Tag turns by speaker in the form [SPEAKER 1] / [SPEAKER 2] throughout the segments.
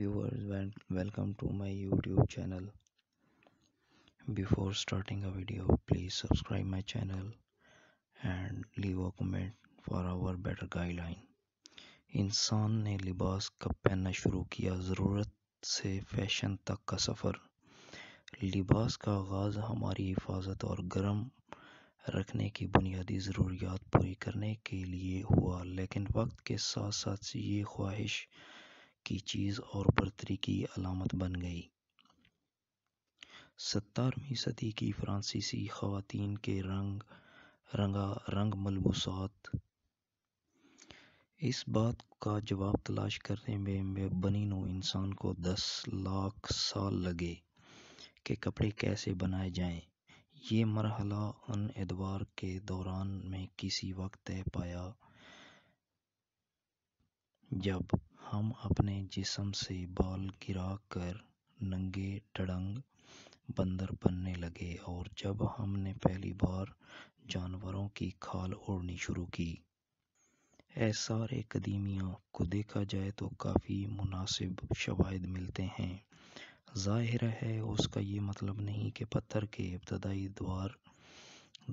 [SPEAKER 1] viewers وین welcome to my YouTube channel before starting a video please subscribe my channel and leave a comment for our better guideline انسان نے لباس کب پہننا شروع کیا ضرورت سے فیشن تک کا سفر لباس کا آغاز ہماری حفاظت اور گرم رکھنے کی بنیادی ضروریات پوری کرنے کے لیے ہوا لیکن وقت کے ساتھ ساتھ یہ خواہش کی چیز اور برتری کی علامت بن گئی ستارویں صدی کی فرانسیسی خواتین کے رنگ رنگ رنگا ملبوسات اس بات کا جواب تلاش کرنے میں بنی نو انسان کو دس لاکھ سال لگے کہ کپڑے کیسے بنائے جائیں یہ مرحلہ ان ادوار کے دوران میں کسی وقت طے پایا جب ہم اپنے جسم سے بال گرا کر ننگے ٹڑنگ بندر بننے لگے اور جب ہم نے پہلی بار جانوروں کی کھال اوڑھنی شروع کی ایسار قدیمیاں کو دیکھا جائے تو کافی مناسب شواہد ملتے ہیں ظاہر ہے اس کا یہ مطلب نہیں کہ پتھر کے ابتدائی دوار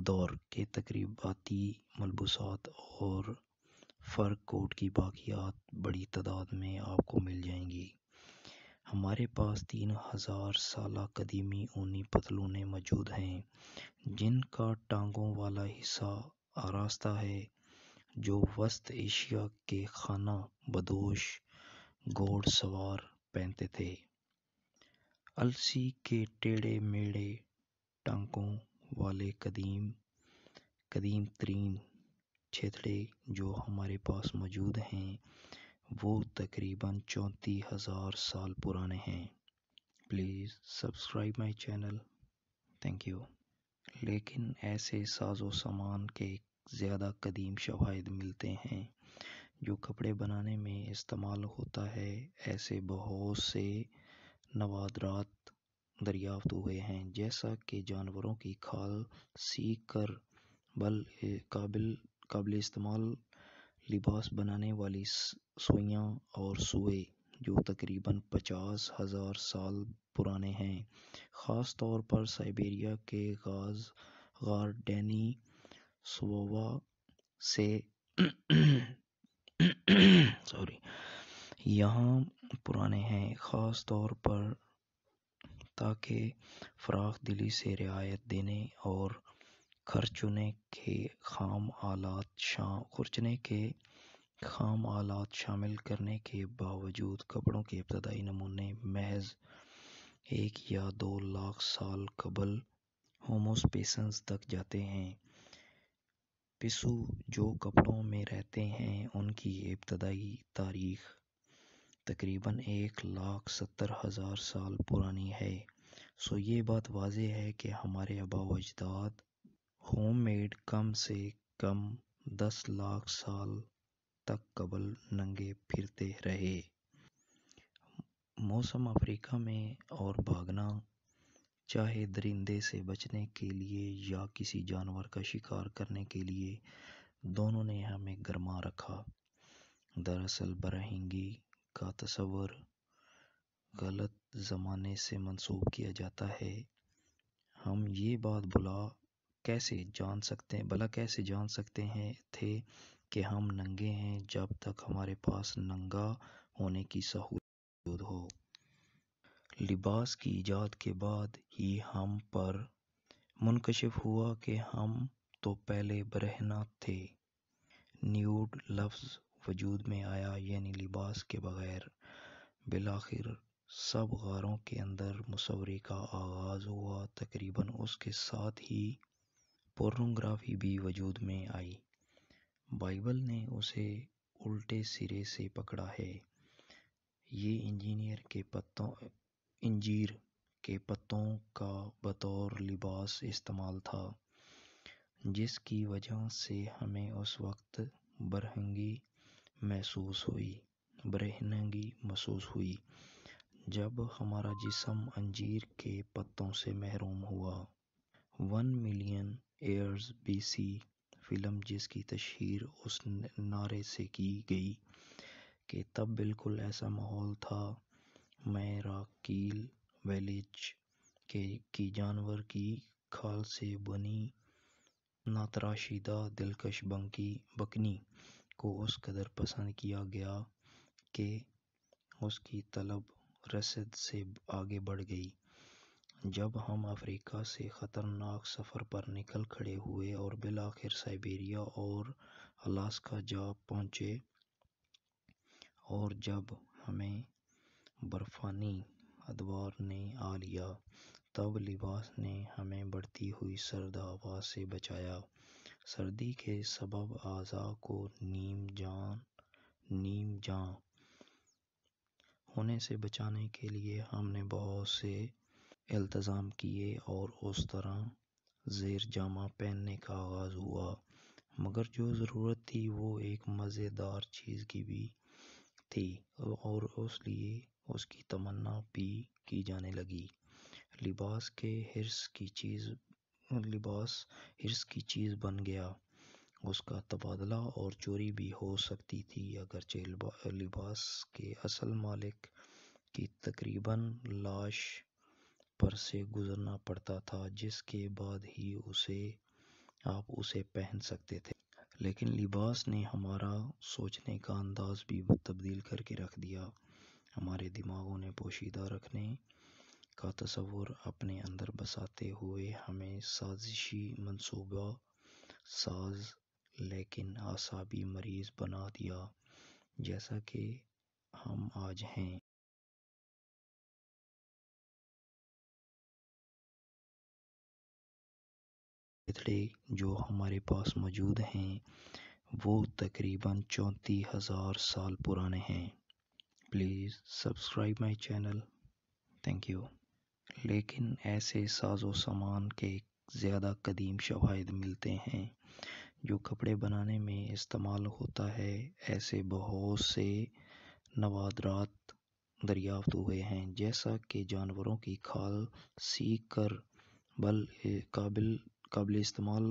[SPEAKER 1] دور کے تقریباتی ملبوسات اور فر کوٹ کی باقیات بڑی تعداد میں آپ کو مل جائیں گی ہمارے پاس تین ہزار سالہ قدیمی اونی پتلونیں موجود ہیں جن کا ٹانگوں والا حصہ آراستہ ہے جو وسط ایشیا کے خانہ بدوش گھوڑ سوار پہنتے تھے السی کے ٹیڑے میڑے ٹانگوں والے قدیم قدیم ترین چھیتڑے جو ہمارے پاس موجود ہیں وہ تقریباً چونتی ہزار سال پرانے ہیں please subscribe my channel thank you لیکن ایسے ساز و سامان کے زیادہ قدیم شواہد ملتے ہیں جو کپڑے بنانے میں استعمال ہوتا ہے ایسے بہت سے نوادرات دریافت ہوئے ہیں جیسا کہ جانوروں کی کھال سیکھ کر بل قابل قابل استعمال لباس بنانے والی سوئیاں اور سوئے جو تقریباً پچاس ہزار سال پرانے ہیں خاص طور پر سائبیریا کے غاز غار ڈینی سووا سے سوری یہاں پرانے ہیں خاص طور پر تاکہ فراخ دلی سے رعایت دینے اور خرچنے کے خام آلات شام خرچنے کے خام آلات شامل کرنے کے باوجود کپڑوں کے ابتدائی نمونے محض ایک یا دو لاکھ سال قبل ہوموسپیسنس تک جاتے ہیں پسو جو کپڑوں میں رہتے ہیں ان کی ابتدائی تاریخ تقریباً ایک لاکھ ستر ہزار سال پرانی ہے سو یہ بات واضح ہے کہ ہمارے آبا و اجداد ہوم میڈ کم سے کم دس لاکھ سال تک قبل ننگے پھرتے رہے موسم افریقہ میں اور بھاگنا چاہے درندے سے بچنے کے لیے یا کسی جانور کا شکار کرنے کے لیے دونوں نے ہمیں گرما رکھا دراصل برہنگی کا تصور غلط زمانے سے منسوب کیا جاتا ہے ہم یہ بات بھلا کیسے جان سکتے ہیں بھلا کیسے جان سکتے ہیں تھے کہ ہم ننگے ہیں جب تک ہمارے پاس ننگا ہونے کی سہولت ہو لباس کی ایجاد کے بعد ہی ہم پر منکشف ہوا کہ ہم تو پہلے برہنا تھے نیوڈ لفظ وجود میں آیا یعنی لباس کے بغیر بالآخر سب غاروں کے اندر مصوری کا آغاز ہوا تقریباً اس کے ساتھ ہی پورنوگرافی بھی وجود میں آئی بائبل نے اسے الٹے سرے سے پکڑا ہے یہ انجینئر کے پتوں انجیر کے پتوں کا بطور لباس استعمال تھا جس کی وجہ سے ہمیں اس وقت برہنگی محسوس ہوئی برہنگی محسوس ہوئی جب ہمارا جسم انجیر کے پتوں سے محروم ہوا one million years B C film جس کی تشہیر اس نعرے سے کی گئی کہ تب بالکل ایسا ماحول تھا میں راکیل ویلیج کے کی جانور کی کھال سے بنی ناتراشیدہ دلکش بنکی بکنی کو اس قدر پسند کیا گیا کہ اس کی طلب رسد سے آگے بڑھ گئی جب ہم افریقہ سے خطرناک سفر پر نکل کھڑے ہوئے اور بالآخر سائبیریا اور الاسکا جا پہنچے اور جب ہمیں برفانی ادوار نے آ لیا تب لباس نے ہمیں بڑھتی ہوئی سرد ہوا سے بچایا سردی کے سبب اعضا کو نیم جان نیم جاں ہونے سے بچانے کے لیے ہم نے بہت سے التظام کیے اور اس طرح زیر جامہ پہننے کا آغاز ہوا مگر جو ضرورت تھی وہ ایک مزیدار چیز کی بھی تھی اور اس لیے اس کی تمنا بھی کی جانے لگی لباس کے حرص کی چیز لباس حرص کی چیز بن گیا اس کا تبادلہ اور چوری بھی ہو سکتی تھی اگرچہ لباس کے اصل مالک کی تقریباً لاش پر سے گزرنا پڑتا تھا جس کے بعد ہی اسے آپ اسے پہن سکتے تھے لیکن لباس نے ہمارا سوچنے کا انداز بھی تبدیل کر کے رکھ دیا ہمارے دماغوں نے پوشیدہ رکھنے کا تصور اپنے اندر بساتے ہوئے ہمیں سازشی منصوبہ ساز لیکن اعصابی مریض بنا دیا جیسا کہ ہم آج ہیں پتلے جو ہمارے پاس موجود ہیں وہ تقریباً چونتی ہزار سال پرانے ہیں please subscribe my channel thank you لیکن ایسے ساز و سامان کے زیادہ قدیم شواہد ملتے ہیں جو کپڑے بنانے میں استعمال ہوتا ہے ایسے بہت سے نوادرات دریافت ہوئے ہیں جیسا کہ جانوروں کی کھال سیکھ کر بل قابل قابل استعمال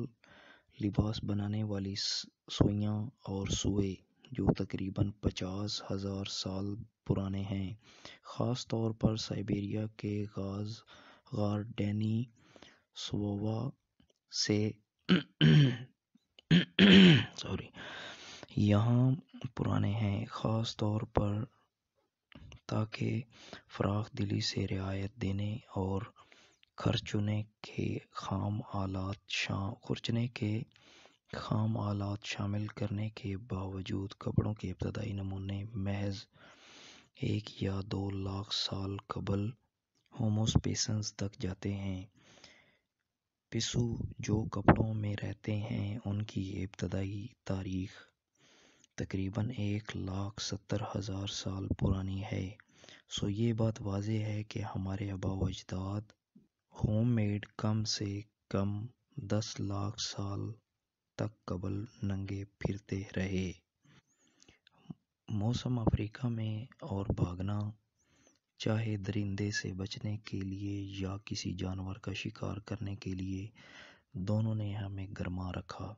[SPEAKER 1] لباس بنانے والی سوئیاں اور سوئے جو تقریباً پچاس ہزار سال پرانے ہیں خاص طور پر سائبیریا کے غاز غار ڈینی سووا سے سوری یہاں پرانے ہیں خاص طور پر تاکہ فراخ دلی سے رعایت دینے اور خرچنے کے خام آلات شا خرچنے کے خام آلات شامل کرنے کے باوجود کپڑوں کے ابتدائی نمونے محض ایک یا دو لاکھ سال قبل ہوموسپیسنس تک جاتے ہیں پسو جو کپڑوں میں رہتے ہیں ان کی ابتدائی تاریخ تقریباً ایک لاکھ ستر ہزار سال پرانی ہے سو یہ بات واضح ہے کہ ہمارے و اجداد ہوم میڈ کم سے کم دس لاکھ سال تک قبل ننگے پھرتے رہے موسم افریقہ میں اور بھاگنا چاہے درندے سے بچنے کے لیے یا کسی جانور کا شکار کرنے کے لیے دونوں نے ہمیں گرما رکھا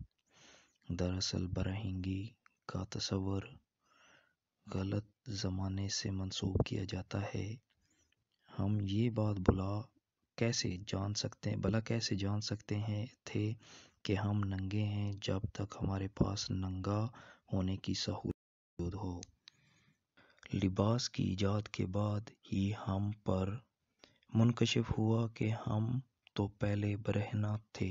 [SPEAKER 1] دراصل برہنگی کا تصور غلط زمانے سے منسوب کیا جاتا ہے ہم یہ بات بلا کیسے جان سکتے ہیں بھلا کیسے جان سکتے ہیں تھے کہ ہم ننگے ہیں جب تک ہمارے پاس ننگا ہونے کی سہولت ہو لباس کی ایجاد کے بعد ہی ہم پر منکشف ہوا کہ ہم تو پہلے برہنا تھے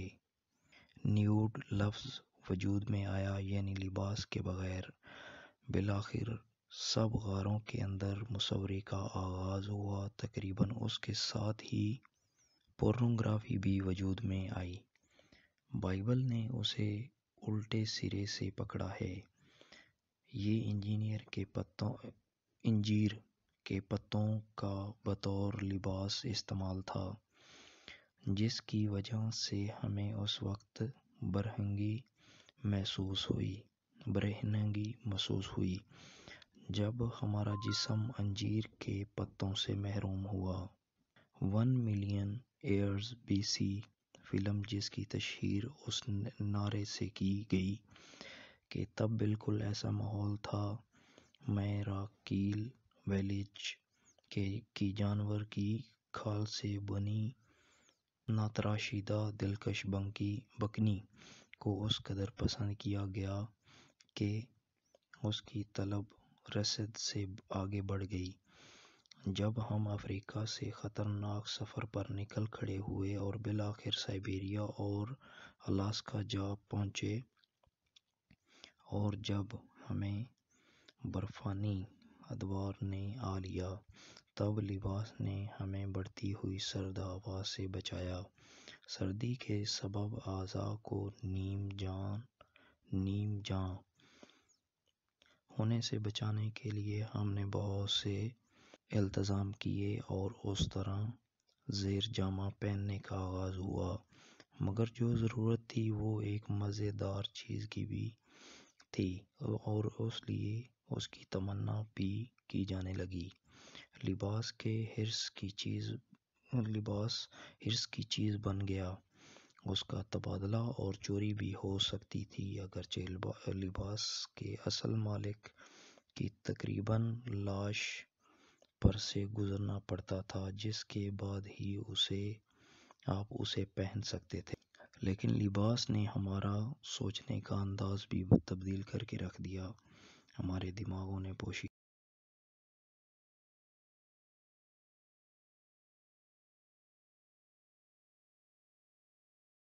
[SPEAKER 1] نیوڈ لفظ وجود میں آیا یعنی لباس کے بغیر بالآخر سب غاروں کے اندر مصوری کا آغاز ہوا تقریباً اس کے ساتھ ہی پورنوگرافی بھی وجود میں آئی بائبل نے اسے الٹے سرے سے پکڑا ہے یہ انجینئر کے پتوں انجیر کے پتوں کا بطور لباس استعمال تھا جس کی وجہ سے ہمیں اس وقت برہنگی محسوس ہوئی برہنگی محسوس ہوئی جب ہمارا جسم انجیر کے پتوں سے محروم ہوا one million years B C film جس کی تشہیر اس نعرے سے کی گئی کہ تب بالکل ایسا ماحول تھا میں راکیل ویلیج کے کی جانور کی کھال سے بنی ناتراشیدہ دلکش بنکی بکنی کو اس قدر پسند کیا گیا کہ اس کی طلب رسد سے آگے بڑھ گئی جب ہم افریقہ سے خطرناک سفر پر نکل کھڑے ہوئے اور بالآخر سائبیریا اور الاسکا جا پہنچے اور جب ہمیں برفانی ادوار نے آ لیا تب لباس نے ہمیں بڑھتی ہوئی سرد ہوا سے بچایا سردی کے سبب اعضا کو نیم جان نیم جان ہونے سے بچانے کے لیے ہم نے بہت سے التظام کیے اور اس طرح زیر جامہ پہننے کا آغاز ہوا مگر جو ضرورت تھی وہ ایک مزے دار چیز کی بھی تھی اور اس لیے اس کی تمنا بھی کی جانے لگی لباس کے حرص کی چیز لباس حرص کی چیز بن گیا اس کا تبادلہ اور چوری بھی ہو سکتی تھی اگرچہ لباس کے اصل مالک کی تقریباً لاش پر سے گزرنا پڑتا تھا جس کے بعد ہی اسے آپ اسے پہن سکتے تھے لیکن لباس نے ہمارا سوچنے کا انداز بھی تبدیل کر کے رکھ دیا ہمارے دماغوں نے پوشی